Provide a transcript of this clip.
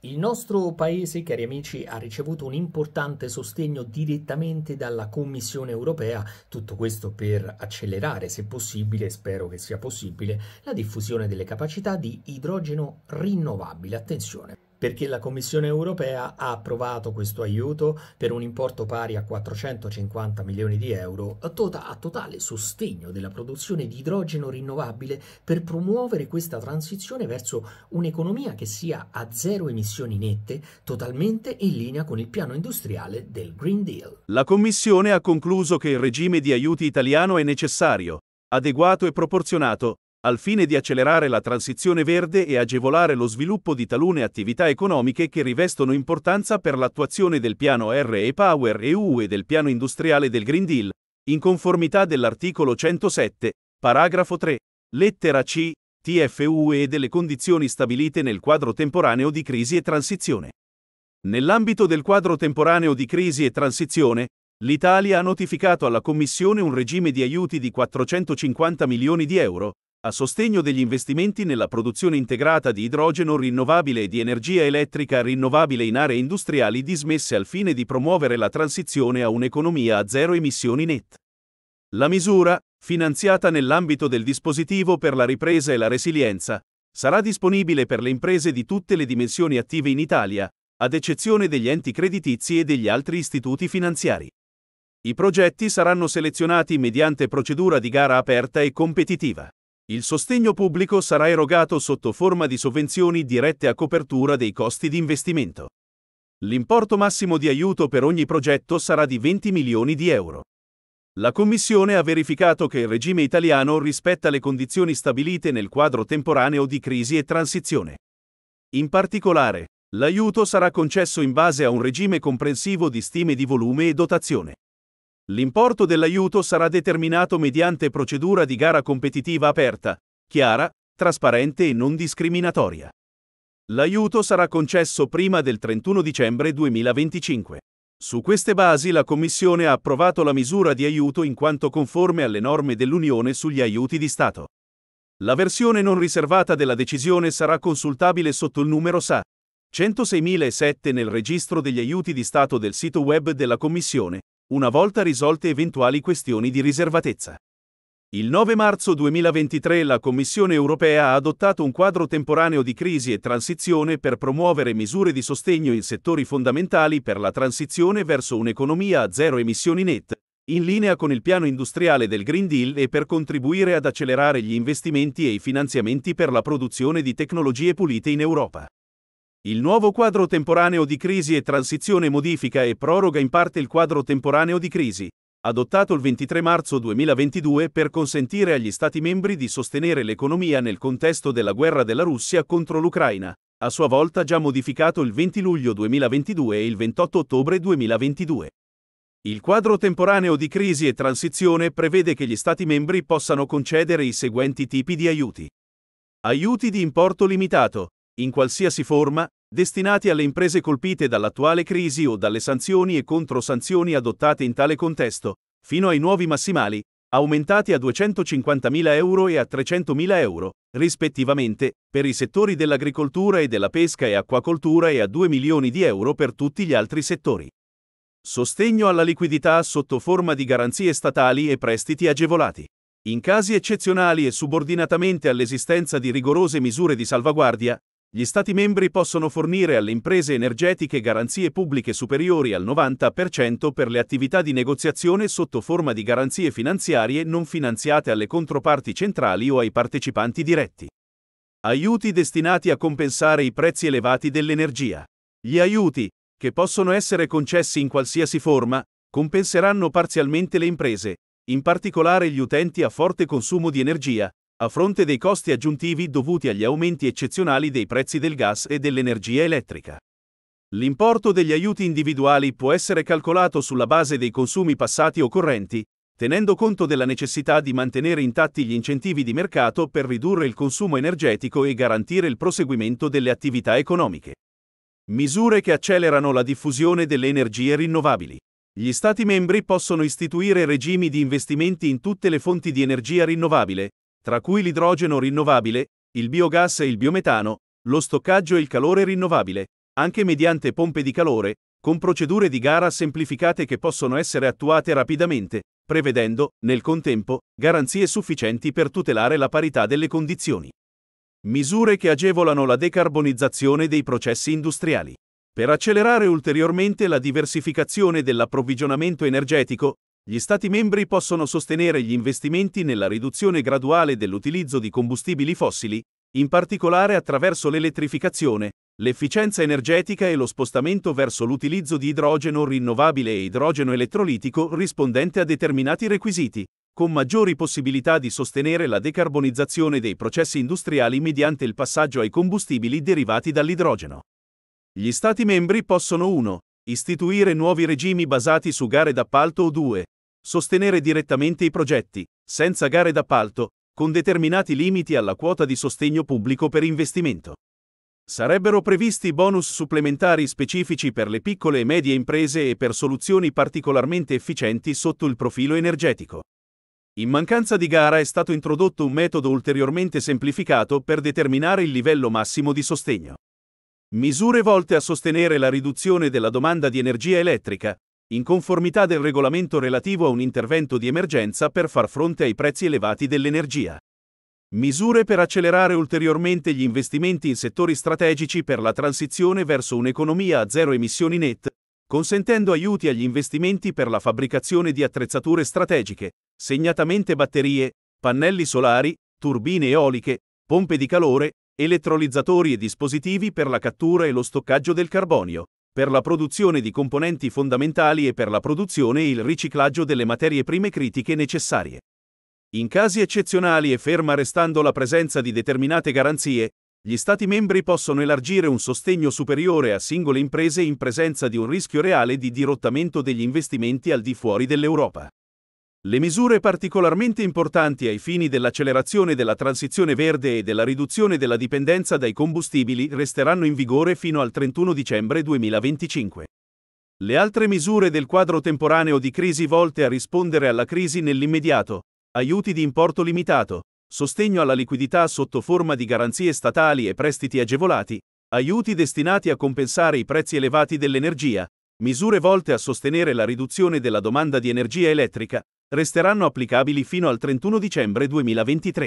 Il nostro Paese, cari amici, ha ricevuto un importante sostegno direttamente dalla Commissione europea, tutto questo per accelerare, se possibile, spero che sia possibile, la diffusione delle capacità di idrogeno rinnovabile. Attenzione! perché la Commissione europea ha approvato questo aiuto per un importo pari a 450 milioni di euro a, to tota-, a totale sostegno della produzione di idrogeno rinnovabile per promuovere questa transizione verso un'economia che sia a zero emissioni nette, totalmente in linea con il piano industriale del Green Deal. La Commissione ha concluso che il regime di aiuti italiano è necessario, adeguato e proporzionato al fine di accelerare la transizione verde e agevolare lo sviluppo di talune attività economiche che rivestono importanza per l'attuazione del piano RE Power EU e del piano industriale del Green Deal, in conformità dell'articolo 107, paragrafo 3, lettera C, TFUE e delle condizioni stabilite nel quadro temporaneo di crisi e transizione. Nell'ambito del quadro temporaneo di crisi e transizione, l'Italia ha notificato alla Commissione un regime di aiuti di 450 milioni di euro, a sostegno degli investimenti nella produzione integrata di idrogeno rinnovabile e di energia elettrica rinnovabile in aree industriali dismesse al fine di promuovere la transizione a un'economia a zero emissioni net. La misura, finanziata nell'ambito del dispositivo per la ripresa e la resilienza, sarà disponibile per le imprese di tutte le dimensioni attive in Italia, ad eccezione degli enti creditizi e degli altri istituti finanziari. I progetti saranno selezionati mediante procedura di gara aperta e competitiva. Il sostegno pubblico sarà erogato sotto forma di sovvenzioni dirette a copertura dei costi di investimento. L'importo massimo di aiuto per ogni progetto sarà di 20 milioni di euro. La Commissione ha verificato che il regime italiano rispetta le condizioni stabilite nel quadro temporaneo di crisi e transizione. In particolare, l'aiuto sarà concesso in base a un regime comprensivo di stime di volume e dotazione. L'importo dell'aiuto sarà determinato mediante procedura di gara competitiva aperta, chiara, trasparente e non discriminatoria. L'aiuto sarà concesso prima del 31 dicembre 2025. Su queste basi la Commissione ha approvato la misura di aiuto in quanto conforme alle norme dell'Unione sugli aiuti di Stato. La versione non riservata della decisione sarà consultabile sotto il numero SA 106007 nel registro degli aiuti di Stato del sito web della Commissione una volta risolte eventuali questioni di riservatezza. Il 9 marzo 2023 la Commissione europea ha adottato un quadro temporaneo di crisi e transizione per promuovere misure di sostegno in settori fondamentali per la transizione verso un'economia a zero emissioni net, in linea con il piano industriale del Green Deal e per contribuire ad accelerare gli investimenti e i finanziamenti per la produzione di tecnologie pulite in Europa. Il nuovo quadro temporaneo di crisi e transizione modifica e proroga in parte il quadro temporaneo di crisi, adottato il 23 marzo 2022 per consentire agli Stati membri di sostenere l'economia nel contesto della guerra della Russia contro l'Ucraina, a sua volta già modificato il 20 luglio 2022 e il 28 ottobre 2022. Il quadro temporaneo di crisi e transizione prevede che gli Stati membri possano concedere i seguenti tipi di aiuti. Aiuti di importo limitato, in qualsiasi forma, destinati alle imprese colpite dall'attuale crisi o dalle sanzioni e controsanzioni adottate in tale contesto, fino ai nuovi massimali, aumentati a 250.000 euro e a 300.000 euro, rispettivamente, per i settori dell'agricoltura e della pesca e acquacoltura e a 2 milioni di euro per tutti gli altri settori. Sostegno alla liquidità sotto forma di garanzie statali e prestiti agevolati. In casi eccezionali e subordinatamente all'esistenza di rigorose misure di salvaguardia, gli Stati membri possono fornire alle imprese energetiche garanzie pubbliche superiori al 90% per le attività di negoziazione sotto forma di garanzie finanziarie non finanziate alle controparti centrali o ai partecipanti diretti. Aiuti destinati a compensare i prezzi elevati dell'energia. Gli aiuti, che possono essere concessi in qualsiasi forma, compenseranno parzialmente le imprese, in particolare gli utenti a forte consumo di energia, a fronte dei costi aggiuntivi dovuti agli aumenti eccezionali dei prezzi del gas e dell'energia elettrica. L'importo degli aiuti individuali può essere calcolato sulla base dei consumi passati o correnti, tenendo conto della necessità di mantenere intatti gli incentivi di mercato per ridurre il consumo energetico e garantire il proseguimento delle attività economiche. Misure che accelerano la diffusione delle energie rinnovabili. Gli Stati membri possono istituire regimi di investimenti in tutte le fonti di energia rinnovabile, tra cui l'idrogeno rinnovabile, il biogas e il biometano, lo stoccaggio e il calore rinnovabile, anche mediante pompe di calore, con procedure di gara semplificate che possono essere attuate rapidamente, prevedendo, nel contempo, garanzie sufficienti per tutelare la parità delle condizioni. Misure che agevolano la decarbonizzazione dei processi industriali. Per accelerare ulteriormente la diversificazione dell'approvvigionamento energetico, gli Stati membri possono sostenere gli investimenti nella riduzione graduale dell'utilizzo di combustibili fossili, in particolare attraverso l'elettrificazione, l'efficienza energetica e lo spostamento verso l'utilizzo di idrogeno rinnovabile e idrogeno elettrolitico rispondente a determinati requisiti, con maggiori possibilità di sostenere la decarbonizzazione dei processi industriali mediante il passaggio ai combustibili derivati dall'idrogeno. Gli Stati membri possono 1. Istituire nuovi regimi basati su gare d'appalto o 2 sostenere direttamente i progetti, senza gare d'appalto, con determinati limiti alla quota di sostegno pubblico per investimento. Sarebbero previsti bonus supplementari specifici per le piccole e medie imprese e per soluzioni particolarmente efficienti sotto il profilo energetico. In mancanza di gara è stato introdotto un metodo ulteriormente semplificato per determinare il livello massimo di sostegno. Misure volte a sostenere la riduzione della domanda di energia elettrica, in conformità del regolamento relativo a un intervento di emergenza per far fronte ai prezzi elevati dell'energia. Misure per accelerare ulteriormente gli investimenti in settori strategici per la transizione verso un'economia a zero emissioni net, consentendo aiuti agli investimenti per la fabbricazione di attrezzature strategiche, segnatamente batterie, pannelli solari, turbine eoliche, pompe di calore, elettrolizzatori e dispositivi per la cattura e lo stoccaggio del carbonio per la produzione di componenti fondamentali e per la produzione e il riciclaggio delle materie prime critiche necessarie. In casi eccezionali e ferma restando la presenza di determinate garanzie, gli Stati membri possono elargire un sostegno superiore a singole imprese in presenza di un rischio reale di dirottamento degli investimenti al di fuori dell'Europa. Le misure particolarmente importanti ai fini dell'accelerazione della transizione verde e della riduzione della dipendenza dai combustibili resteranno in vigore fino al 31 dicembre 2025. Le altre misure del quadro temporaneo di crisi volte a rispondere alla crisi nell'immediato, aiuti di importo limitato, sostegno alla liquidità sotto forma di garanzie statali e prestiti agevolati, aiuti destinati a compensare i prezzi elevati dell'energia, misure volte a sostenere la riduzione della domanda di energia elettrica, resteranno applicabili fino al 31 dicembre 2023.